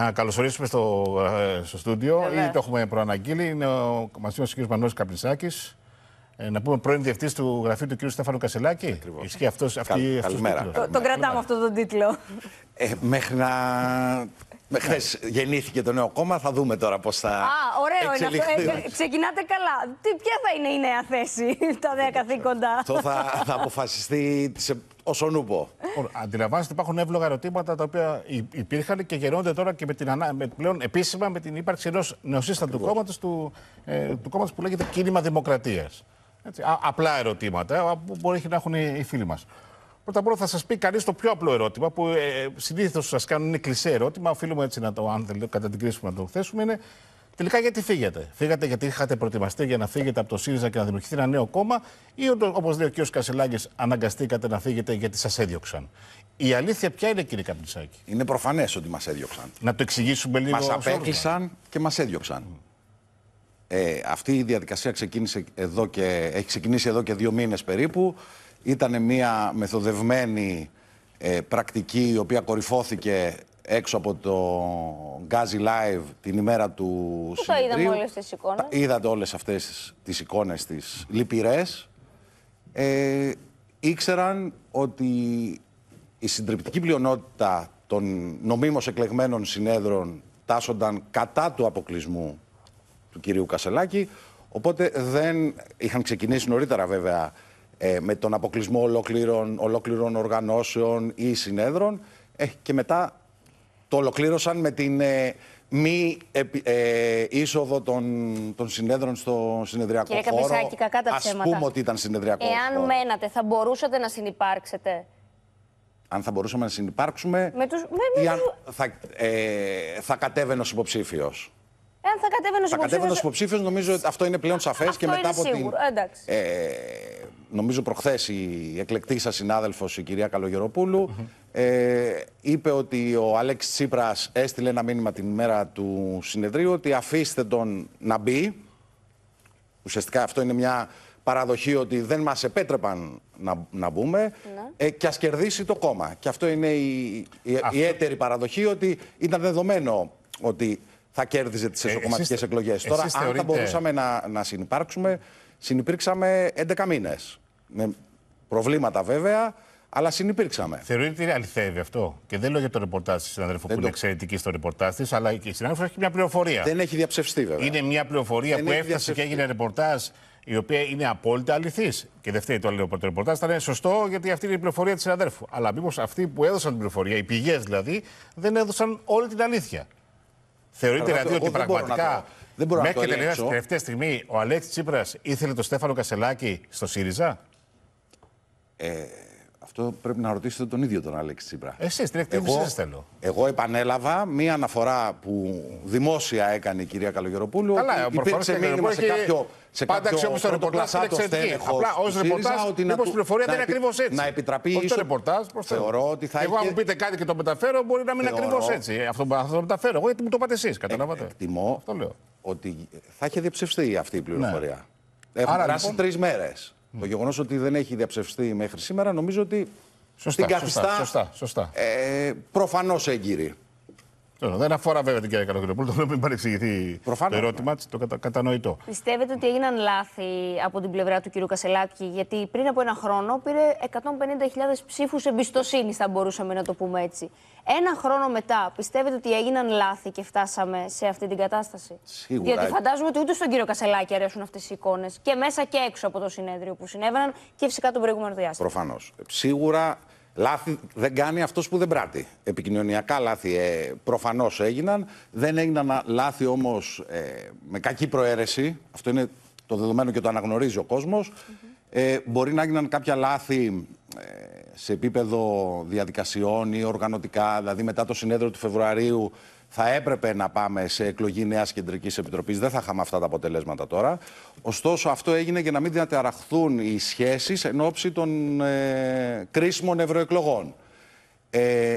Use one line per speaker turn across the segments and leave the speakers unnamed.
να καλωσορίσουμε στο, ε, στο στούντιο. Ή το έχουμε προαναγγείλει. Είναι ο, μαζί μα ο κ. Μανώλης Καπνισάκης. Ε, να πούμε πρώην διευθυντή του γραφείου του κ. Στέφανου Κασελάκη. Ακριβώς. αυτός, αυτή, Καλ,
Τον κρατάμε αυτόν τον τίτλο.
Ε, μέχρι να
Χθε ναι. γεννήθηκε το νέο κόμμα, θα δούμε τώρα πώς θα. Α, ωραίο ε,
Ξεκινάτε καλά. Τι, ποια θα είναι η νέα θέση, τα νέα καθήκοντα. Αυτό θα, θα
αποφασιστεί ο Σονούπο. Αντιλαμβάνεστε ότι υπάρχουν εύλογα ερωτήματα τα οποία υπήρχαν και γερώνονται τώρα και με την ανα... με πλέον επίσημα με την ύπαρξη ενός νεοσύστατου κόμματος του, ε, του κόμματος που λέγεται Κίνημα Δημοκρατίας. Απλά ερωτήματα ε, που μπορεί να έχουν οι, φίλοι μας. Πρώτα απ' όλα θα σας πει κανείς το πιο απλό ερώτημα που ε, συνήθως σας κάνουν είναι κλεισέ ερώτημα. Οφείλουμε έτσι να το, αν κατά την κρίση να το θέσουμε, είναι Τελικά γιατί φύγετε. Φύγατε γιατί είχατε προετοιμαστεί για να φύγετε από το ΣΥΡΙΖΑ και να δημιουργηθεί ένα νέο κόμμα, ή όπως λέει ο κ. Κασελάκης, αναγκαστήκατε να φύγετε γιατί σας έδιωξαν. Η αλήθεια ποια είναι, κύριε Καπνισάκη. Είναι προφανές ότι μας έδιωξαν. Να
το εξηγήσουμε λίγο. Μας απέκλεισαν και μας έδιωξαν. Ε, αυτή η διαδικασία ξεκίνησε εδώ και, έχει ξεκινήσει εδώ και δύο μήνες περίπου. Ήταν μια μεθοδευμένη ε, πρακτική η οποία κορυφώθηκε έξω από το Γκάζι Live την ημέρα του Πού τα είδαμε όλες
τις εικόνες. Τα
είδατε όλες αυτές τις εικόνες τις λυπηρές. Ε, ήξεραν ότι η συντριπτική πλειονότητα των νομίμως εκλεγμένων συνέδρων τάσσονταν κατά του αποκλεισμού του κυρίου Κασελάκη, οπότε δεν είχαν ξεκινήσει νωρίτερα βέβαια ε, με τον αποκλεισμό ολόκληρων, ολόκληρων οργανώσεων ή συνέδρων ε, και μετά το ολοκλήρωσαν με την ε, μη ε, είσοδο των, των συνέδρων στο συνεδριακό Κύριε χώρο. Καπισάκη, κακά τα Ας πούμε ότι ήταν συνεδριακό Εάν
χώρο. μένατε, θα μπορούσατε να συνεπάρξετε.
Αν θα μπορούσαμε να συνεπάρξουμε
με τους... ή με, αν
θα, ε, θα κατέβαινε ως υποψήφιος.
Εάν θα κατέβαινε ως υποψήφιος... Θα κατέβαινε
υποψήφιος, νομίζω ότι αυτό είναι πλέον σαφές αυτό και μετά από σίγουρο. την... Ε, νομίζω προχθές η εκλεκτή σας συνάδελφος, η κυρία Καλογεροπούλου, ε, είπε ότι ο Αλέξ Τσίπρας έστειλε ένα μήνυμα την ημέρα του συνεδρίου ότι αφήστε τον να μπει. Ουσιαστικά αυτό είναι μια παραδοχή ότι δεν μας επέτρεπαν να, να μπούμε ναι. ε, και ας κερδίσει το κόμμα. Και αυτό είναι η, η, έτερη παραδοχή ότι ήταν δεδομένο ότι θα κέρδιζε τις ε, εσωκομματικές ε, εκλογές. Τώρα αν θα μπορούσαμε να, να συνεπήρξαμε 11 μήνες. Με προβλήματα βέβαια
αλλά συνεπήρξαμε. Θεωρείτε ότι αληθεύει αυτό. Και δεν λέω για το ρεπορτάζ της συναδέλφου που είναι εξαιρετική στο ρεπορτάζ της, αλλά και η συνάδελφος έχει μια πληροφορία. Δεν έχει διαψευστεί, βέβαια. Είναι μια πληροφορία που έφτασε και έγινε ρεπορτάζ, η οποία είναι απόλυτα αληθής. Και δεν φταίει το άλλο το ρεπορτάζ, θα είναι σωστό γιατί αυτή είναι η πληροφορία της συναδέλφου. Αλλά μήπως αυτοί που έδωσαν την πληροφορία, οι πηγές δηλαδή, δεν έδωσαν όλη την αλήθεια. Θεωρείτε δηλαδή ότι πραγματικά δεν Μέχρι την τελευταία στιγμή ο Αλέξης Τσίπρας ήθελε τον Στέφανο Κασελάκη στο ΣΥΡΙΖΑ. Ε,
αυτό πρέπει να ρωτήσετε τον ίδιο τον Αλέξη Τσίπρα. Εσείς την εκτίμηση σας θέλω. Εγώ επανέλαβα μία αναφορά που δημόσια έκανε η κυρία Καλογεροπούλου. Καλά, υπήρξε μήνυμα σε κάποιο. Σε πάντα αξιόπιστο ρεπορτάζ είναι εξαιρετική. Απλά ως ρεπορτάζ, μήπω η πληροφορία δεν είναι ακριβώς έτσι. Να επιτραπεί
ίσω. το ρεπορτάζ, θεωρώ ότι θα Εγώ, αν μου πείτε κάτι και το μεταφέρω, μπορεί να μην είναι ακριβώς έτσι. Ε, αυτό θα το μεταφέρω. Εγώ γιατί μου το πάτε εσείς, ε, καταλάβατε.
Εκτιμώ ότι θα είχε διαψευστεί αυτή η πληροφορία. Ναι. Έχουν περάσει λοιπόν- τρεις μέρες. Το γεγονός ότι δεν έχει διαψευστεί μέχρι σήμερα νομίζω ότι
σωστά, την καθιστά σωστά, σωστά, Ε, προφανώς έγκυρη. Δεν αφορά βέβαια την κυρία Καλογεροπούλου, το μην παρεξηγηθεί Προφανώς, το ερώτημά ναι. της, το κατανοητό.
Πιστεύετε ότι έγιναν λάθη από την πλευρά του κυρίου Κασελάκη, γιατί πριν από ένα χρόνο πήρε 150.000 ψήφους εμπιστοσύνης, θα μπορούσαμε να το πούμε έτσι. Ένα χρόνο μετά, πιστεύετε ότι έγιναν λάθη και φτάσαμε σε αυτή την κατάσταση. Σίγουρα. Γιατί φαντάζομαι ότι ούτε στον κύριο Κασελάκη αρέσουν αυτές οι εικόνες και μέσα και έξω από το συνέδριο που συνέβαιναν και φυσικά τον προηγούμενο διάστημα.
Προφανώς. Σίγουρα Λάθη δεν κάνει αυτός που δεν πράττει. Επικοινωνιακά λάθη ε, προφανώς έγιναν. Δεν έγιναν λάθη όμως ε, με κακή προαίρεση. Αυτό είναι το δεδομένο και το αναγνωρίζει ο κοσμο ε, μπορεί να έγιναν κάποια λάθη ε, σε επίπεδο διαδικασιών ή οργανωτικά. Δηλαδή, μετά το συνέδριο του Φεβρουαρίου θα έπρεπε να πάμε σε εκλογή νέας κεντρικής επιτροπής. Δεν θα είχαμε αυτά τα αποτελέσματα τώρα. Ωστόσο, αυτό έγινε για να μην διαταραχθούν οι σχέσεις εν ώψη των ε, κρίσιμων ευρωεκλογών. Ε,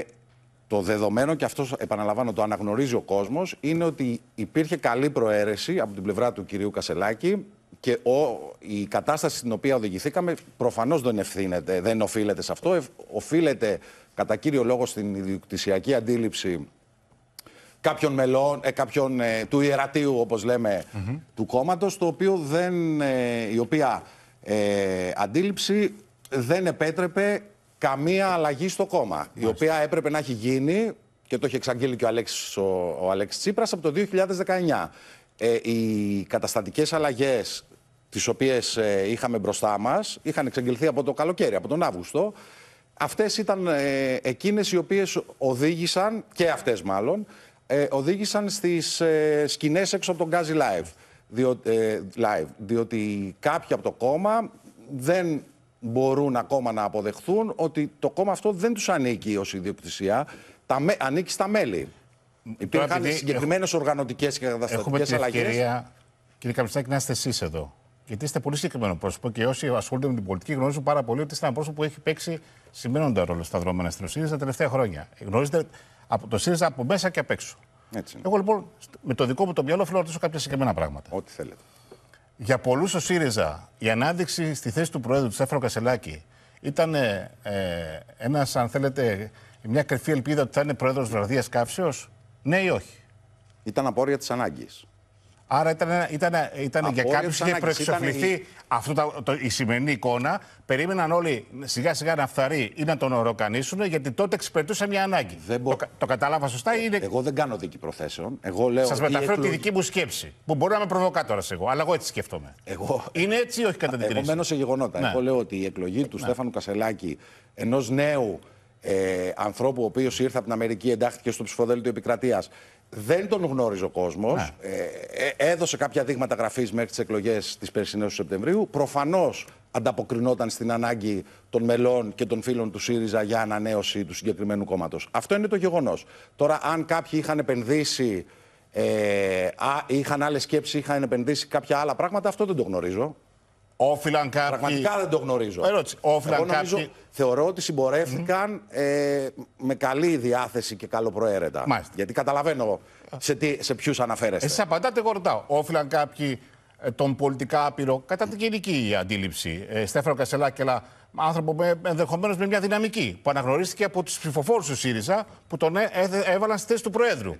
το δεδομένο, και αυτό επαναλαμβάνω το αναγνωρίζει ο κόσμος, είναι ότι υπήρχε καλή προαίρεση από την πλευρά του κυρίου Κασελάκη και ο, η κατάσταση στην οποία οδηγηθήκαμε προφανώς δεν ευθύνεται, δεν οφείλεται σε αυτό. Ε, οφείλεται κατά κύριο λόγο στην ιδιοκτησιακή αντίληψη κάποιων μελών, ε, κάποιων, ε, του ιερατείου όπως λέμε του κόμματος, το οποίο δεν, ε, η οποία ε, αντίληψη δεν επέτρεπε καμία αλλαγή στο κόμμα, η οποία έπρεπε να έχει γίνει και το έχει εξαγγείλει και ο Αλέξης, ο, ο Αλέξης από το 2019. οι καταστατικές αλλαγές τις οποίες είχαμε μπροστά μας, είχαν εξαγγελθεί από το καλοκαίρι, από τον Αύγουστο, Αυτές ήταν ε, εκείνες οι οποίες οδήγησαν, και αυτές μάλλον, ε, οδήγησαν στις ε, σκηνές έξω από τον Γκάζι Live. Ε, live. Διότι κάποιοι από το κόμμα δεν μπορούν ακόμα να αποδεχθούν ότι το κόμμα αυτό δεν τους ανήκει ως ιδιοκτησία, τα, ανήκει στα μέλη. Υπήρχαν συγκεκριμένε οργανωτικές και καταστατικές αλλαγές. ευκαιρία,
κύριε Καμπιστάκη να είστε εσείς εδώ. Γιατί είστε πολύ συγκεκριμένο πρόσωπο και όσοι ασχολούνται με την πολιτική γνωρίζουν πάρα πολύ ότι είστε ένα πρόσωπο που έχει παίξει σημαίνοντα ρόλο στα δρόμενα στην Ρωσία τα τελευταία χρόνια. Γνωρίζετε από το ΣΥΡΙΖΑ από μέσα και απ' έξω. Έτσι Εγώ λοιπόν με το δικό μου το μυαλό θέλω να ρωτήσω κάποια συγκεκριμένα πράγματα. Ό,τι θέλετε. Για πολλούς ο ΣΥΡΙΖΑ η ανάδειξη στη θέση του Προέδρου του Σέφρο Κασελάκη ήταν ε, ε ένας, αν θέλετε, μια κρυφή ελπίδα ότι θα είναι Πρόεδρος Βραδίας Κάψεω. Ναι ή όχι. Ήταν απόρρια της ανάγκης. Άρα ήταν, ήταν, ήταν για κάποιους, είχε προεξοφληθεί η... η σημερινή εικόνα. Περίμεναν όλοι σιγά σιγά να φθαρεί ή να τον οροκανίσουν, γιατί τότε εξυπηρετούσε μια ανάγκη. το, κατάλαβα σωστά ή είναι. Εγώ δεν κάνω δίκη προθέσεων. Εγώ λέω. Σας μεταφέρω τη δική μου σκέψη. Που μπορεί να με τώρα σε εγώ έτσι σκέφτομαι. Εγώ... Είναι έτσι ή όχι κατά την κρίση. Εγώ μένω σε γεγονότα. Ναι. Εγώ
λέω ότι η εκλογή του ναι. Στέφανου Κασελάκη ενός νέου ε, ανθρώπου ο οποίος ήρθε από την Αμερική, εντάχθηκε στο ψηφοδέλτιο επικρατείας δεν τον γνώριζε ο κόσμος. Ναι. Ε, ε, έδωσε κάποια δείγματα γραφής μέχρι τις εκλογές της περσινής του Σεπτεμβρίου. Προφανώς ανταποκρινόταν στην ανάγκη των μελών και των φίλων του ΣΥΡΙΖΑ για ανανέωση του συγκεκριμένου κόμματος. Αυτό είναι το γεγονός. Τώρα, αν κάποιοι είχαν επενδύσει, ε, είχαν άλλες σκέψεις, είχαν επενδύσει κάποια άλλα πράγματα, αυτό δεν το γνωρίζω.
Όφυλαν κάποιοι. Πραγματικά δεν το γνωρίζω. Ερώτηση. νομίζω,
Θεωρώ ότι συμπορεύτηκαν mm. με καλή διάθεση και καλοπροαίρετα. Μάλιστα. Γιατί καταλαβαίνω
σε, τι, σε ποιους αναφέρεστε. Εσύ απαντάτε, εγώ ρωτάω. Όφυλαν κάποιοι ε, τον πολιτικά άπειρο, κατά την γενική αντίληψη. Ε, Στέφανο Κασελάκελα, άνθρωπο με, ενδεχομένως με μια δυναμική που αναγνωρίστηκε από τους ψηφοφόρους του ΣΥΡΙΖΑ που τον έβαλαν στη θέση του Προέδρου.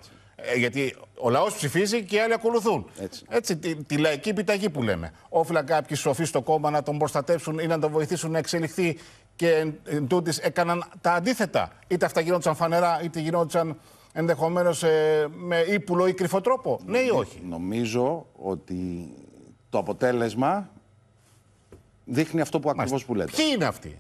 Ε, γιατί ο λαός ψηφίζει και οι άλλοι ακολουθούν. Έτσι. τη, λαϊκή επιταγή που λέμε. Όφυλα κάποιοι σοφοί στο κόμμα να τον προστατεύσουν ή να τον βοηθήσουν να εξελιχθεί και εν έκαναν τα αντίθετα. Είτε αυτά γινόντουσαν φανερά, είτε γινόντουσαν ενδεχομένως ε, με ύπουλο ή κρυφό τρόπο. Ναι ή όχι.
Νομίζω ότι το αποτέλεσμα δείχνει αυτό που ακριβώς που λέτε. Ποιοι είναι αυτοί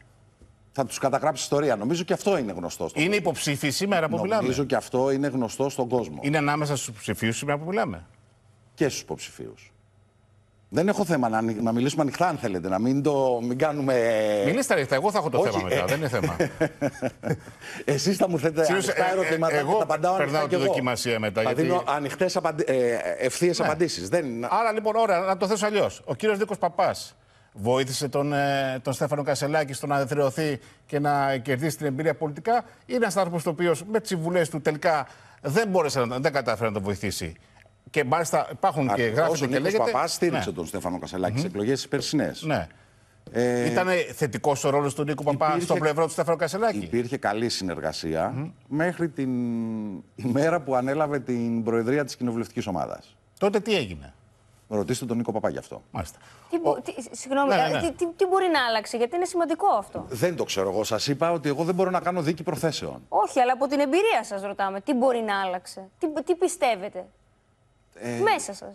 θα τους καταγράψεις ιστορία. Νομίζω και αυτό είναι γνωστό. Στον
είναι υποψήφιοι σήμερα που μιλάμε. Νομίζω
και αυτό είναι γνωστό στον κόσμο. Είναι ανάμεσα στους υποψηφίους σήμερα που μιλάμε. Και στους υποψηφίους. Δεν έχω θέμα να, να μιλήσουμε ανοιχτά, αν θέλετε. Να μην, το, μην κάνουμε. Μιλήστε
ανοιχτά. Εγώ θα έχω το θέμα μετά. δεν είναι θέμα.
Εσείς θα μου θέτε ανοιχτά ε, ε, ερωτήματα. εγώ θα απαντάω περνάω τη δοκιμασία μετά. Θα ανοιχτέ ε, ευθείε ναι. απαντήσεις. Δεν... Άρα λοιπόν, ώρα να το θέσω αλλιώς.
Ο κύριος Νίκος Παπάς βοήθησε τον, ε, τον Στέφανο Κασελάκη στο να εδραιωθεί και να κερδίσει την εμπειρία πολιτικά. Είναι ένας άνθρωπος το οποίος με τι συμβουλέ του τελικά δεν, μπόρεσε, δεν κατάφερε να τον βοηθήσει. Και μάλιστα υπάρχουν και γράφονται και λέγεται. Ο Παπάς στήριξε ναι. τον
Στέφανο Κασελάκη mm-hmm. στις εκλογές περσινές. Ναι.
Ε, Ήταν θετικός ο ρόλος του
Νίκου Παπά στο πλευρό του Στέφανο Κασελάκη. Υπήρχε καλή μέχρι την ημέρα που ανέλαβε την προεδρία της κοινοβουλευτικής ομάδας. Τότε τι έγινε. Ρωτήστε τον Νίκο Παπά γι' αυτό. Μάλιστα.
Τι, συγγνώμη, ναι, ναι, ε, ναι. Τι, τι, μπορεί να άλλαξει, γιατί είναι σημαντικό αυτό.
Δεν το ξέρω εγώ. Σας είπα ότι εγώ δεν μπορώ να κάνω δίκη προθέσεων.
Όχι, αλλά από την εμπειρία σας ρωτάμε, τι μπορεί να άλλαξε, τι, τι πιστεύετε. Ε... Μέσα σας.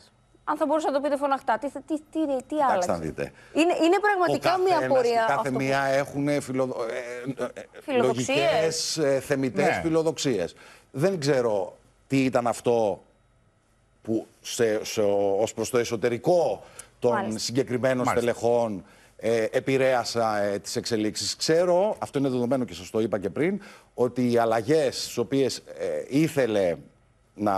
Αν θα μπορούσατε να το πείτε φωναχτά, τι, τι, τι, τι άλλαξε. Να δείτε. Είναι, είναι πραγματικά μια πορεία. Κάθε αυτό
μία έχουν φιλοδοξίε ε, ε, φιλοδοξίες. φιλοδοξίε. Ναι. φιλοδοξίες. Δεν ξέρω τι ήταν αυτό που σε, σε, ως προς το εσωτερικό των συγκεκριμένων Μάλιστα. στελεχών ε, επηρέασα ε, τις εξελίξεις. Ξέρω, αυτό είναι δεδομένο και σας το είπα και πριν, ότι οι αλλαγές στις οποίες ε, ήθελε να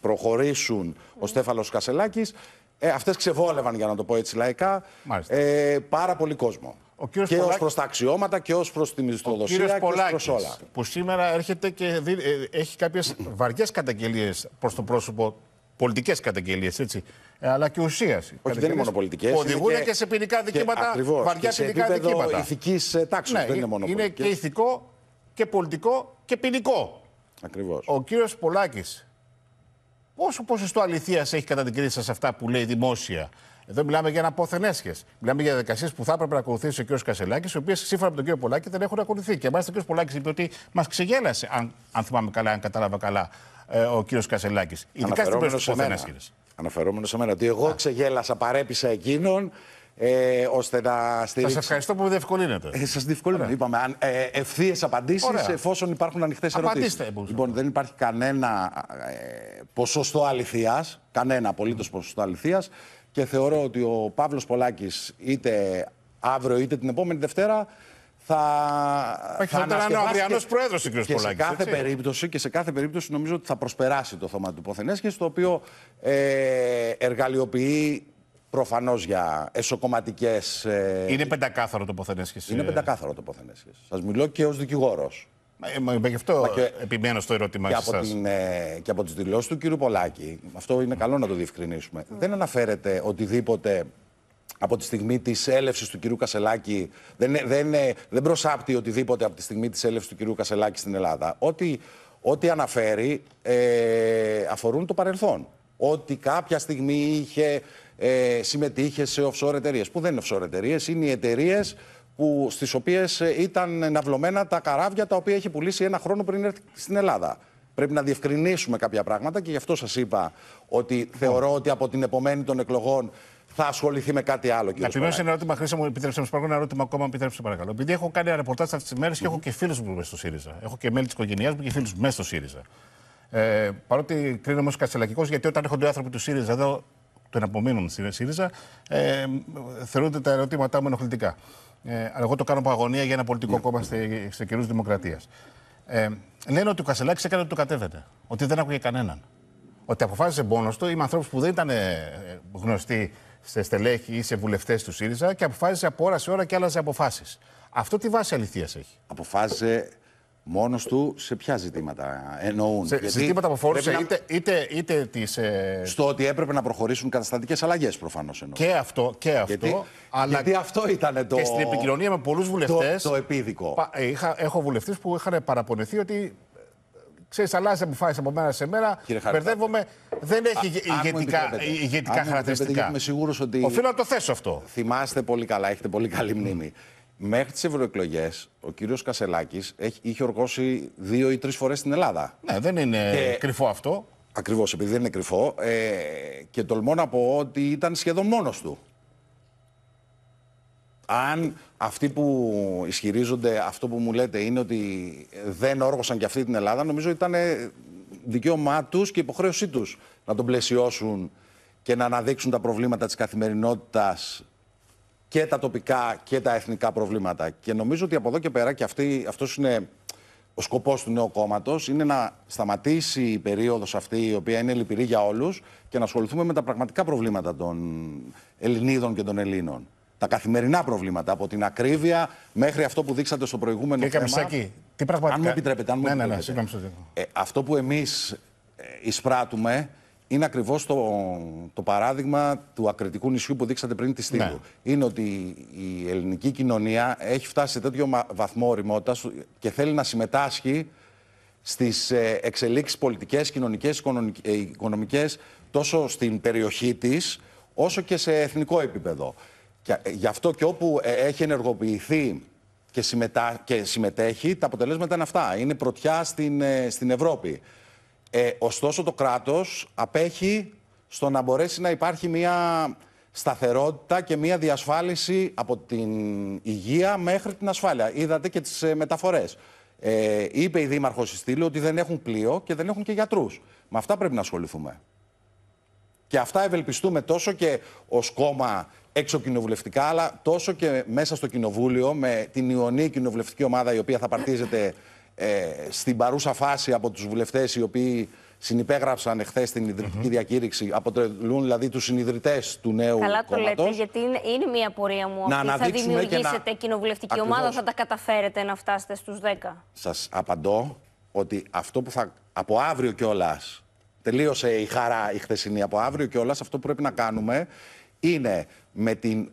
προχωρήσουν ο Στέφαλος Κασελάκης, ε, αυτές ξεβόλευαν, για να το πω έτσι λαϊκά, ε, πάρα πολύ κόσμο. Ο και ως προς τα αξιώματα και ως προς τη μισθοδοσία και όλα.
Που σήμερα έρχεται και ε, έχει κάποιες βαριές καταγγελίες προς το πρόσωπο πολιτικές καταγγελίες, έτσι. Ε, αλλά και ουσίας. Όχι, δεν είναι μόνο πολιτικές. Οδηγούν και, και σε ποινικά δικήματα, ακριβώς, βαριά και ποινικά δικήματα. ηθικής ε, τάξης. Ναι, δεν είναι μόνο Είναι και ηθικό και πολιτικό και ποινικό. Ακριβώς. Ο κύριος Πολάκης, πόσο ποσοστό αληθείας έχει καταδικρίσει σε αυτά που λέει δημόσια. Εδώ μιλάμε για αναπόθεν έσχε. Μιλάμε για διαδικασίες που θα έπρεπε να ακολουθήσει ο κ. Κασελάκης, οι οποίες σύμφωνα με τον κ. Πολάκη δεν έχουν ακολουθεί. Και μάλιστα ο κ. Πολάκης είπε ότι μας ξεγέλασε, αν, αν θυμάμαι καλά, αν κατάλαβα καλά, ε, ο κύριος Κασελάκης. Ειδικά στην περίπτωση που
Αναφερόμενος σε μένα ότι εγώ ξεγέλασα, παρέπεισα εκείνον ε, ώστε να στηρίξει. Σας
ευχαριστώ που με διευκολύνετε. Ε, Σας διευκολύνω.
Είπαμε ε, ευθείε απαντήσει εφόσον υπάρχουν ανοιχτές ερωτήσεις. Λοιπόν, δεν υπάρχει κανένα ε, ποσοστό αληθείας. Κανένα απολύτως mm. ποσοστό αληθείας. Και θεωρώ ότι ο Παύλος Πολάκης είτε αύριο είτε την επόμενη Δευτέρα θα. Όχι, θα, ήταν ο πρόεδρο του κ. Πολάκη. Σε κάθε περίπτωση και σε κάθε περίπτωση νομίζω ότι θα προσπεράσει το θέμα του Ποθενέσχε, το οποίο ε, εργαλειοποιεί προφανώς για εσωκομματικές. Ε, είναι
πεντακάθαρο το Ποθενέσχε. Είναι ε. πεντακάθαρο το Ποθενέσχε. Σας
μιλώ και ως δικηγόρος. Ε, μα γι' αυτό επιμένω στο ερώτημα και από, σας. την, και από τις δηλώσεις του κύριου Πολάκη, αυτό είναι καλό να το διευκρινίσουμε, mm. δεν αναφέρεται οτιδήποτε από τη στιγμή της έλευσης του κυρίου Κασελάκη. Δεν, δεν, δεν προσάπτει οτιδήποτε από τη στιγμή της έλευσης του κυρίου Κασελάκη στην Ελλάδα. Ό,τι, ό,τι αναφέρει ε, αφορούν το παρελθόν. Ότι κάποια στιγμή είχε, ε, συμμετείχε σε offshore εταιρείες. Που δεν είναι offshore εταιρείες, είναι οι εταιρείες στις οποίες ε, ήταν ναυλωμένα τα καράβια τα οποία είχε πουλήσει ένα χρόνο πριν έρθει στην Ελλάδα. Πρέπει να διευκρινίσουμε κάποια πράγματα και γι' αυτό σας είπα ότι θεωρώ ότι από την επομένη των εκλογών θα ασχοληθεί με κάτι άλλο. Να επιμένω ένα
ερώτημα, Χρήσα μου, επιτρέψτε μου, ένα ερώτημα ακόμα, επιτρέψτε παρακαλώ. Επειδή έχω κάνει ρεπορτάζ αυτές τις μέρες και έχω και φίλους μου μέσα στο ΣΥΡΙΖΑ. Έχω και μέλη της οικογένειάς μου και φίλους μέσα στο ΣΥΡΙΖΑ. Ε, παρότι κρίνομαι ω κατσελακικός, γιατί όταν έρχονται οι άνθρωποι του ΣΥΡΙΖΑ εδώ, τον απομείνουν στην ΣΥΡΙΖΑ, ε, θεωρούνται τα ερωτήματά μου ενοχλητικά. Ε, αλλά εγώ το κάνω από αγωνία για ένα πολιτικό κόμμα σε, σε καιρούς δημοκρατίας. Ε, λένε ότι ο Κασελάκης έκανε ότι το κατέβαινε. Ότι δεν άκουγε κανέναν. Ότι αποφάσισε μόνος του ή ανθρώπου που δεν ήταν ε, γνωστοί σε στελέχη ή σε βουλευτές του ΣΥΡΙΖΑ και αποφάσισε από ώρα σε ώρα και άλλαζε αποφάσεις. Αυτό τι βάση αληθείας έχει.
Αποφάσισε μόνος του σε ποια ζητήματα εννοούν. Σε Γιατί ζητήματα που αφορούσε να... είτε, είτε, είτε τις. Ε, Στο ότι έπρεπε να προχωρήσουν καταστατικές αλλαγές προφανώς εννοώ.
Και αυτό, και αυτό. Γιατί, αλλά... Γιατί
αυτό ήταν το. Και στην επικοινωνία με πολλούς
βουλευτές. Το, το επίδικο. Είχα, έχω βουλευτές που είχαν παραπονεθεί ότι Ξέρεις, αλλάζει αποφάσεις από μέρα σε μέρα. Μπερδεύομαι. Δεν έχει ηγετικά, ηγετικά
χαρακτηριστικά. σίγουρος ότι. Οφείλω να το θέσω αυτό. Θυμάστε πολύ καλά, έχετε πολύ καλή μνήμη. Μέχρι τις ευρωεκλογές, ο κύριος Κασελάκης είχε οργώσει δύο ή τρεις φορές στην Ελλάδα. Ναι,
δεν είναι κρυφό αυτό.
Ακριβώς, επειδή δεν είναι κρυφό. Ε, και τολμώ να πω ότι ήταν σχεδόν μόνος του. Αν αυτοί που ισχυρίζονται αυτό που μου λέτε είναι ότι δεν όργωσαν και αυτή την Ελλάδα, νομίζω ήταν δικαίωμά τους και υποχρέωσή τους να τον πλαισιώσουν και να αναδείξουν τα προβλήματα της καθημερινότητας και τα τοπικά και τα εθνικά προβλήματα. Και νομίζω ότι από εδώ και πέρα, και αυτός είναι ο σκοπός του νέου κόμματος, είναι να σταματήσει η περίοδος αυτή, η οποία είναι λυπηρή για όλους, και να ασχοληθούμε με τα πραγματικά προβλήματα των Ελληνίδων και των Ελλήνων τα καθημερινά προβλήματα, από την ακρίβεια μέχρι αυτό που δείξατε στο προηγούμενο Κύριε θέμα. τι πραγματικά... Αν μου επιτρέπετε, αν μου ναι, επιτρέπετε. Ναι, ναι, ε, αυτό που εμείς ε, εισπράττουμε είναι ακριβώς το, το παράδειγμα του ακριτικού νησιού που δείξατε πριν τη Στήλου. Ναι. Είναι ότι η ελληνική κοινωνία έχει φτάσει σε τέτοιο βαθμό ωριμότητα και θέλει να συμμετάσχει στις ε, εξελίξεις πολιτικές, κοινωνικές, ε, οικονομικές τόσο στην περιοχή της όσο και σε εθνικό επίπεδο. Και, ε, γι' αυτό και όπου ε, έχει ενεργοποιηθεί και, συμμετά, και συμμετέχει, τα αποτελέσματα είναι αυτά. Είναι πρωτιά στην, ε, στην Ευρώπη. Ε, ωστόσο το κράτος απέχει στο να μπορέσει να υπάρχει μια σταθερότητα και μια διασφάλιση από την υγεία μέχρι την ασφάλεια. Είδατε και τις μεταφορές. Ε, είπε η Δήμαρχος στη ότι δεν έχουν πλοίο και δεν έχουν και γιατρούς. Με αυτά πρέπει να ασχοληθούμε. Και αυτά ευελπιστούμε τόσο και ω κόμμα έξω κοινοβουλευτικά, αλλά τόσο και μέσα στο κοινοβούλιο, με την Ιωνή κοινοβουλευτική ομάδα η οποία θα παρτίζεται ε, στην παρούσα φάση από τους βουλευτές οι οποίοι συνυπέγραψαν εχθές την ιδρυτική διακήρυξη, αποτελούν δηλαδή τους συνειδητές του νέου κόμματο. Καλά το λέτε,
γιατί είναι, είναι μια πορεία μου. Να ότι θα δημιουργήσετε να... κοινοβουλευτική ομάδα, θα τα καταφέρετε να φτάσετε στους 10.
Σας απαντώ ότι αυτό που θα από αύριο κιόλας Τελείωσε η χαρά η χθεσινή από αύριο και όλα. Αυτό που πρέπει να κάνουμε είναι με την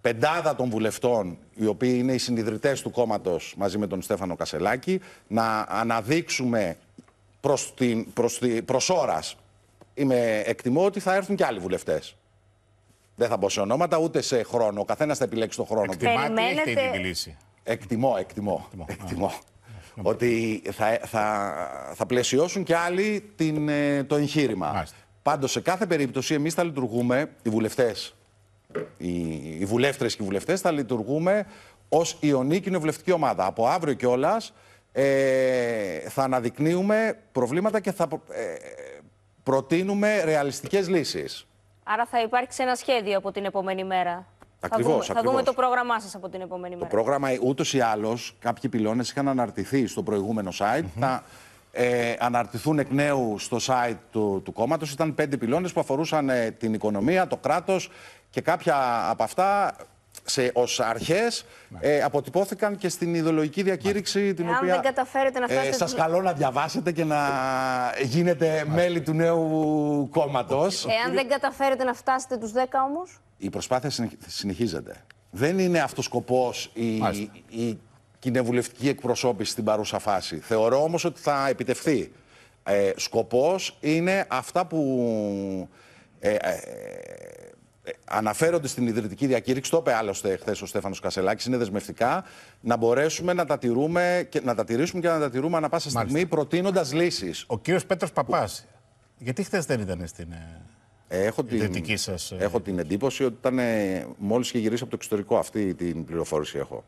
πεντάδα των βουλευτών, οι οποίοι είναι οι συνειδητές του κόμματος μαζί με τον Στέφανο Κασελάκη, να αναδείξουμε προς, την, προς, προς ώρας. Είμαι, εκτιμώ ότι θα έρθουν και άλλοι βουλευτές. Δεν θα μπω σε ονόματα ούτε σε χρόνο. Ο καθένας θα επιλέξει το χρόνο του. Εκτιμάτε ή μιλήσει. λύση. Εκτιμώ, εκτιμώ. εκτιμώ. εκτιμώ. Ναι. Ότι θα, θα, θα πλαισιώσουν και άλλοι την, ε, το εγχείρημα. Πάντως, σε κάθε περίπτωση, εμείς θα λειτουργούμε, οι βουλευτές, οι, οι και οι βουλευτές, θα λειτουργούμε ως Ιωνή Κοινοβουλευτική Ομάδα. Από αύριο κιόλας ε, θα αναδεικνύουμε προβλήματα και θα ε, προτείνουμε ρεαλιστικές λύσεις.
Άρα θα υπάρξει ένα σχέδιο από την επόμενη μέρα. Ακριβώ. Θα, δούμε, το πρόγραμμά σας από την επόμενη μέρα. Το
πρόγραμμα ε, ούτως ή άλλως κάποιοι πυλώνες είχαν αναρτηθεί στο προηγούμενο site. Θα ε, αναρτηθούν εκ νέου στο site του, του κόμματος. Ήταν πέντε πυλώνες που αφορούσαν ε, την οικονομία, το κράτος και κάποια από αυτά σε, ως αρχές ναι. ε, αποτυπώθηκαν και στην ιδεολογική ναι. διακήρυξη ε, την Εάν οποία δεν καταφέρετε
να φτάσετε... ε, σας καλώ
να διαβάσετε και να γίνετε μέλη του νέου κόμματος. Εάν δεν
καταφέρετε να φτάσετε τους 10 όμως...
Η προσπάθεια συνεχίζεται. Δεν είναι αυτός σκοπός η, η κοινοβουλευτική εκπροσώπηση στην παρούσα φάση. Θεωρώ όμως ότι θα επιτευχθεί. Ε, σκοπός είναι αυτά που ε, ε, ε, αναφέρονται στην ιδρυτική διακήρυξη, το είπε άλλωστε χθες ο Στέφανος Κασελάκης, είναι δεσμευτικά, να μπορέσουμε να τα, τηρούμε και, να τα τηρήσουμε και να τα τηρούμε ανα πάσα στιγμή, προτείνοντας λύσεις. Ο κύριος Πέτρος Παπάς,
γιατί χθες δεν ήταν στην
ε, έχω την, ε, έχω την εντύπωση ότι ήταν μόλις είχε γυρίσει από το εξωτερικό. Αυτή την πληροφόρηση έχω.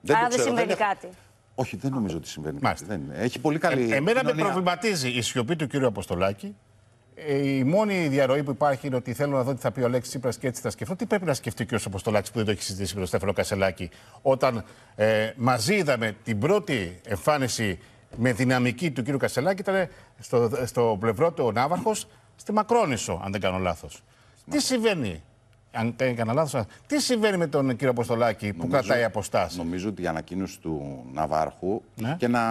Δεν Άρα δεν συμβαίνει
κάτι.
Όχι, δεν νομίζω ότι συμβαίνει κάτι. Δεν Έχει πολύ καλή. Ε, εμένα με προβληματίζει η σιωπή του κύριου Αποστολάκη. Ε, η μόνη διαρροή που υπάρχει είναι ότι θέλω να δω τι θα πει ο Αλέξης Τσίπρας και έτσι θα σκεφτώ. Τι πρέπει να σκεφτεί ο Αποστολάκης που δεν το έχει συζητήσει με τον Στέφανο Κασελάκη, όταν ε, μαζί είδαμε την πρώτη εμφάνιση με δυναμική του κύριου Κασελάκη, ήταν στο, στο πλευρό του ο Ναύαρχος στη Μακρόνισο, αν δεν κάνω λάθος. Τι συμβαίνει, αν δεν έκανα λάθος, τι συμβαίνει με τον κύριο Αποστολάκη που νομίζω, κρατάει αποστάσεις. Νομίζω ότι η ανακοίνωση του
Ναβάρχου ναι. και ένα,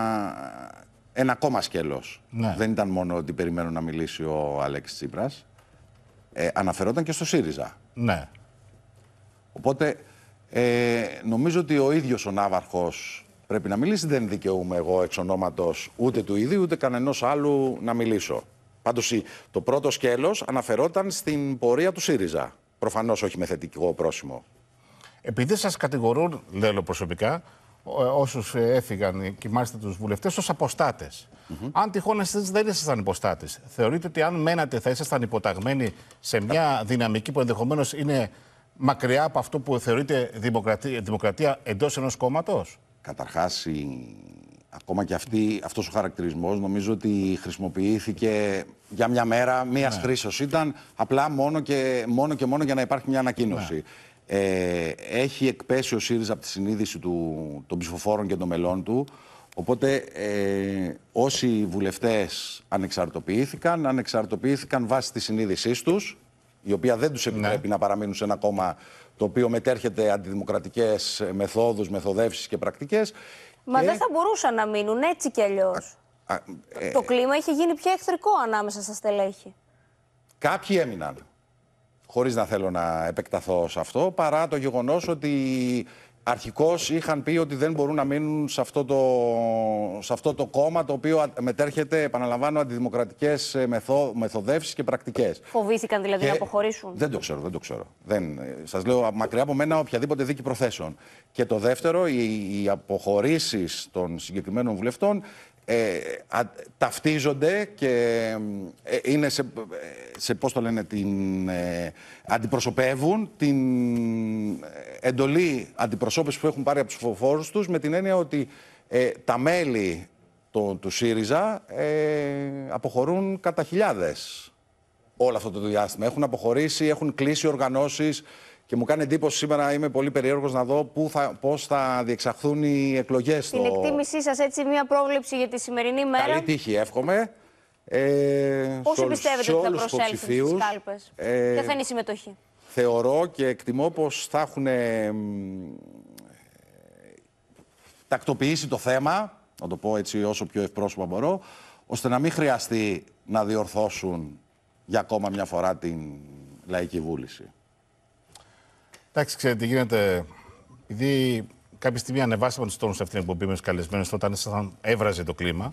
ένα ακόμα σκέλος. Ναι. Δεν ήταν μόνο ότι περιμένω να μιλήσει ο Αλέξης Τσίπρας. Ε, αναφερόταν και στο ΣΥΡΙΖΑ. Ναι. Οπότε ε, νομίζω ότι ο ίδιος ο Ναύαρχος πρέπει να μιλήσει. Δεν δικαιούμαι εγώ εξ ονόματος ούτε του ίδιου ούτε κανενός άλλου να μιλήσω. Πάντως το πρώτο σκέλος αναφερόταν στην πορεία του ΣΥΡΙΖΑ. Προφανώς όχι με θετικό
πρόσημο. Επειδή σας κατηγορούν, λέω προσωπικά, όσους έφυγαν και μάλιστα τους βουλευτές, ως αποστατε Αν τυχόν εσείς δεν ήσασταν υποστάτες, θεωρείτε ότι αν μένατε θα ήσασταν υποταγμένοι σε μια δυναμική που ενδεχομένως είναι μακριά από αυτό που θεωρείται δημοκρατία, δημοκρατία εντός ενός κόμματος. Καταρχάς,
ακόμα και αυτή, αυτός ο χαρακτηρισμός νομίζω ότι χρησιμοποιήθηκε για μια μέρα, μία ναι. χρήσεως ήταν απλά μόνο και, μόνο και μόνο για να υπάρχει μια ανακοίνωση. Ναι. Ε, έχει εκπέσει ο ΣΥΡΙΖΑ από τη συνείδηση του, των ψηφοφόρων και των μελών του οπότε ε, όσοι βουλευτές ανεξαρτοποιήθηκαν ανεξαρτοποιήθηκαν βάσει της συνείδησής τους η οποία δεν τους επιτρέπει ναι. να παραμείνουν σε ένα κόμμα το οποίο μετέρχεται αντιδημοκρατικές μεθόδους, μεθοδεύσεις και πρακτικές
Μα δεν θα μπορούσαν να μείνουν έτσι κι αλλιώς. Ε, το κλίμα είχε γίνει πιο εχθρικό ανάμεσα στα στελέχη.
Κάποιοι έμειναν χωρίς να θέλω να επεκταθώ σε αυτό, παρά το γεγονός ότι Αρχικώς είχαν πει ότι δεν μπορούν να μείνουν σε αυτό, το, σε αυτό το κόμμα το οποίο μετέρχεται, επαναλαμβάνω, αντιδημοκρατικές ε, μεθο, μεθοδεύσεις και πρακτικές.
Φοβήθηκαν δηλαδή να αποχωρήσουν.
Δεν το ξέρω, δεν το ξέρω. Δεν, ε, σας λέω μακριά από μένα οποιαδήποτε δίκη προθέσεων. Και το δεύτερο, οι, οι αποχωρήσεις των συγκεκριμένων βουλευτών ε, α, ταυτίζονται και ε, είναι σε, σε το λένε, την, ε, αντιπροσωπεύουν την εντολή αντιπροσώπησης που έχουν πάρει από τους φοφόρους τους με την έννοια ότι τα μέλη του ΣΥΡΙΖΑ αποχωρούν κατά χιλιάδες όλο αυτό το διάστημα. Έχουν αποχωρήσει, έχουν κλείσει οργανώσεις, και μου κάνει εντύπωση σήμερα, είμαι πολύ περίεργος να δω πω θα, πώς θα διεξαχθούν οι εκλογές. Την εκτίμησή
σας, έτσι, μια πρόβλεψη για τη σημερινή μέρα. Καλή
τύχη, εύχομαι. Ε, Πόσοι πιστεύετε ότι θα προσέλθουν στις κάλπες, ε, θα είναι η συμμετοχή. Θεωρώ και εκτιμώ πως θα έχουν ε, τακτοποιήσει το θέμα, να το πω έτσι όσο πιο ευπρόσωπα μπορώ, ώστε να μην χρειαστεί να
διορθώσουν για
ακόμα μια φορά την λαϊκή βούληση.
Εντάξει, ξέρετε, γίνεται. Επειδή κάποια στιγμή ανεβάσαμε τους τόνους σε αυτήν την εκπομπή με τους καλεσμένους, όταν έβραζε το κλίμα,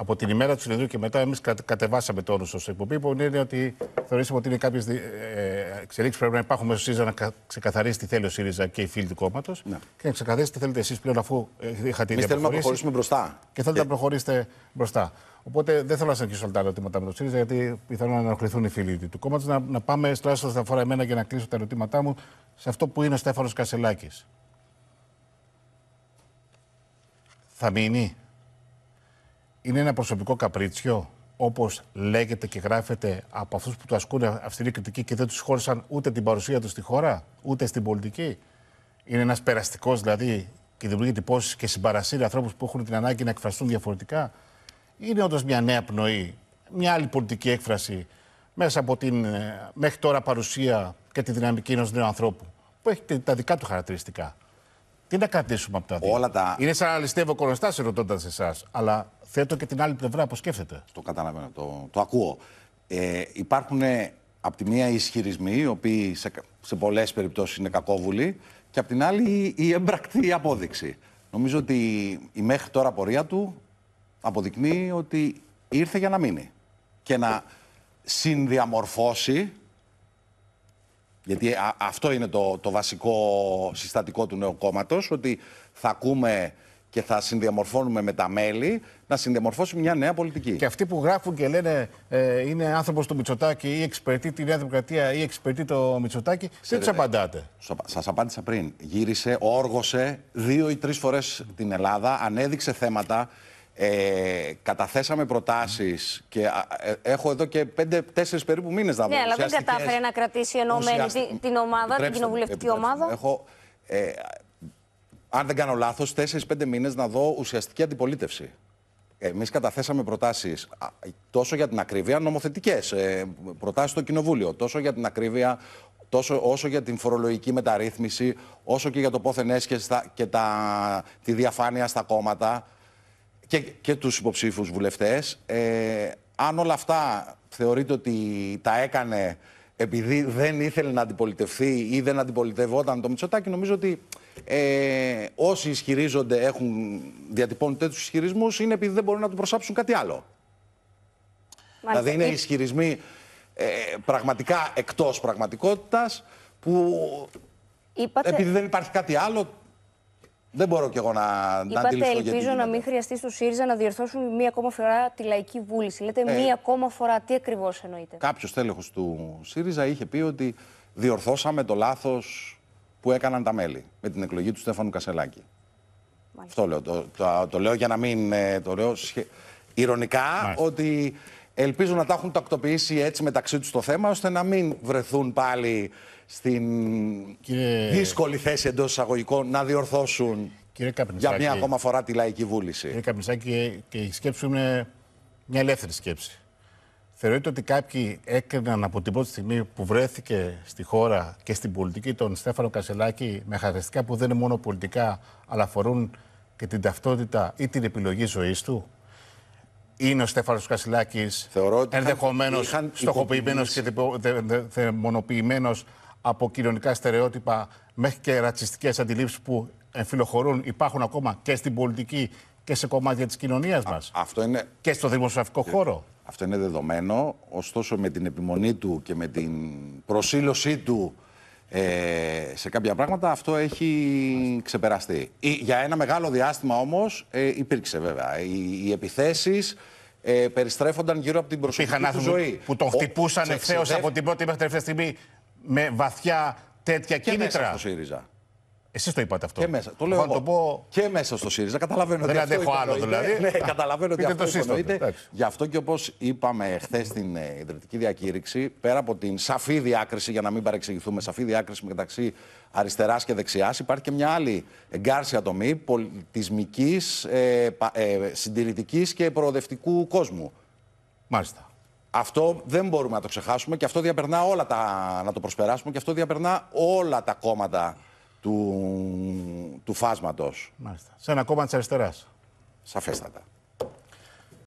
από την ημέρα του συνεδρίου και μετά, εμείς κατεβάσαμε το όρο στο εκπομπή. είναι ότι θεωρήσαμε ότι είναι κάποιες ε, εξελίξεις που πρέπει να υπάρχουν μέσα στο ΣΥΡΙΖΑ να ξεκαθαρίσει τι θέλει ο ΣΥΡΙΖΑ και οι φίλοι του κόμματος. Ναι. Και να ξεκαθαρίσει τι θέλετε εσείς πλέον, αφού ε, είχατε ήδη θέλουμε να προχωρήσουμε μπροστά. Και θέλετε και... Ε. να προχωρήσετε μπροστά. Οπότε δεν θέλω να σα αγγίσω όλα τα ερωτήματα με το ΣΥΡΙΖΑ, γιατί πιθανόν να ενοχληθούν οι φίλοι του κόμματος. Να, να πάμε, τουλάχιστον στα αφορά εμένα, για να κλείσω τα ερωτήματά μου σε αυτό που είναι ο Στέφανος Κασελάκης. Θα μείνει είναι ένα προσωπικό καπρίτσιο, όπως λέγεται και γράφεται από αυτούς που του ασκούν αυστηρή κριτική και δεν τους χώρισαν ούτε την παρουσία τους στη χώρα, ούτε στην πολιτική. Είναι ένας περαστικός δηλαδή και δημιουργεί τυπώσεις και συμπαρασύρει ανθρώπους που έχουν την ανάγκη να εκφραστούν διαφορετικά. Είναι όντως μια νέα πνοή, μια άλλη πολιτική έκφραση μέσα από την ε, μέχρι τώρα παρουσία και τη δυναμική ενός νέου ανθρώπου που έχει τα δικά του χαρακτηριστικά. Τι να κρατήσουμε από τα δύο. Όλα τα... Είναι σαν να ληστεύω κολοστά ρωτώντας εσάς. Αλλά θέτω και την άλλη πλευρά, πώς σκέφτεται. Το καταλαβαίνω, το,
το ακούω. Ε, υπάρχουν ε, από τη μία οι ισχυρισμοί, οι οποίοι σε, σε πολλές περιπτώσεις είναι κακόβουλοι, και από την άλλη η, η έμπρακτη απόδειξη. Νομίζω ότι η μέχρι τώρα πορεία του αποδεικνύει ότι ήρθε για να μείνει και να συνδιαμορφώσει γιατί αυτό είναι το, το βασικό συστατικό του νέου κόμματος, ότι θα ακούμε και θα συνδιαμορφώνουμε με τα μέλη να συνδιαμορφώσουμε μια νέα πολιτική. Και αυτοί που γράφουν και λένε
ε, είναι άνθρωπος του Μητσοτάκη ή εξυπηρετεί τη Νέα Δημοκρατία ή εξυπηρετεί το Μητσοτάκη, δεν τους απαντάτε.
Σας απάντησα πριν. Γύρισε, όργωσε δύο ή τρεις φορές την Ελλάδα, ανέδειξε θέματα ε, καταθέσαμε προτάσεις και ε, έχω εδώ και πέντε-τέσσερι περίπου μήνες να ναι, βρω. Ναι, αλλά δεν κατάφερε
να κρατήσει ενωμένη την ομάδα, την κοινοβουλευτική ομάδα.
Έχω, ε, αν δεν κάνω λάθος, τέσσερις-πέντε μήνες να δω ουσιαστική αντιπολίτευση. Εμείς καταθέσαμε προτάσεις τόσο για την ακρίβεια νομοθετικές, ε, προτάσεις στο Κοινοβούλιο, τόσο για την ακρίβεια τόσο, όσο για την φορολογική μεταρρύθμιση, όσο και για το πόθεν έσχεση και τα, τη διαφάνεια στα κόμματα και, και τους υποψήφους βουλευτές. Ε, αν όλα αυτά θεωρείτε ότι τα έκανε επειδή δεν ήθελε να αντιπολιτευθεί ή δεν αντιπολιτευόταν το Μητσοτάκη, νομίζω ότι ε, όσοι ισχυρίζονται, έχουν, διατυπώνει τέτοιους ισχυρισμούς, είναι επειδή δεν μπορούν να του προσάψουν κάτι άλλο. Δηλαδή είναι ε, ισχυρισμοί ε, πραγματικά εκτός πραγματικότητας που
Είπατε... επειδή δεν
υπάρχει κάτι άλλο δεν μπορώ κι εγώ να, Είπατε, να αντιληφθώ ελπίζω να μην
χρειαστεί στο ΣΥΡΙΖΑ να διορθώσουν μία ακόμα φορά τη λαϊκή βούληση. Λέτε ε, μία ακόμα φορά. Τι ακριβώς εννοείτε.
Κάποιος τέλεχος του ΣΥΡΙΖΑ είχε πει ότι διορθώσαμε το λάθος που έκαναν τα μέλη με την εκλογή του Στέφανου Κασελάκη. Μάλιστα. Αυτό λέω. Το, το, λέω για να μην. Ε, το λέω σχε... ηρωνικά ότι ελπίζω να τα έχουν τακτοποιήσει έτσι μεταξύ τους το θέμα ώστε να μην βρεθούν πάλι στην Κύριε... δύσκολη θέση εντός εισαγωγικών να διορθώσουν για μια ακόμα φορά τη λαϊκή
βούληση. Κύριε Καπνισάκη, και η σκέψη μου είναι μια ελεύθερη σκέψη. Θεωρείτε ότι κάποιοι έκριναν από την πρώτη στιγμή που βρέθηκε στη χώρα και στην πολιτική τον Στέφανο Κασελάκη με χαρακτηριστικά που δεν είναι μόνο πολιτικά, αλλά αφορούν και την ταυτότητα ή την επιλογή ζωής του. Είναι ο Στέφανος Κασελάκης ενδεχομένω στοχοποιημένο και δεμονοποιημένο από κοινωνικά στερεότυπα μέχρι και ρατσιστικές αντιλήψεις που εμφυλοχωρούν υπάρχουν ακόμα και στην πολιτική και σε κομμάτια της κοινωνίας μας. αυτό είναι... Και στο δημοσιογραφικό ε, χώρο.
Αυτό είναι δεδομένο, ωστόσο με την επιμονή του και με την προσήλωσή του ε, σε κάποια πράγματα αυτό έχει ξεπεραστεί. Ε, για ένα μεγάλο διάστημα όμως ε, υπήρξε βέβαια. Οι, οι επιθέσεις περιστρέφονταν γύρω από την προσωπική του ζωή. που τον χτυπούσαν ευθέω από
την πρώτη μέχρι τελευταία στιγμή με βαθιά τέτοια και κίνητρα. Μέσα στο
ΣΥΡΙΖΑ. Εσείς το είπατε αυτό. Και μέσα. Το λέω Και μέσα στο ΣΥΡΙΖΑ. Καταλαβαίνω Δεν ότι άλλο δηλαδή. Ναι, καταλαβαίνω ότι αυτό Γι' αυτό και όπως είπαμε χθες στην ε, ιδρυτική διακήρυξη, πέρα από την σαφή διάκριση, για να μην παρεξηγηθούμε, σαφή διάκριση μεταξύ αριστεράς και δεξιάς, υπάρχει και μια άλλη εγκάρσια τομή πολιτισμικής, ε, ε συντηρητικής και προοδευτικού κόσμου. Μάλιστα. Αυτό δεν μπορούμε να το ξεχάσουμε και αυτό διαπερνά όλα τα. να το προσπεράσουμε και αυτό διαπερνά όλα τα
κόμματα του, του φάσματος. Μάλιστα. Σε ένα κόμμα της αριστεράς.
Σαφέστατα.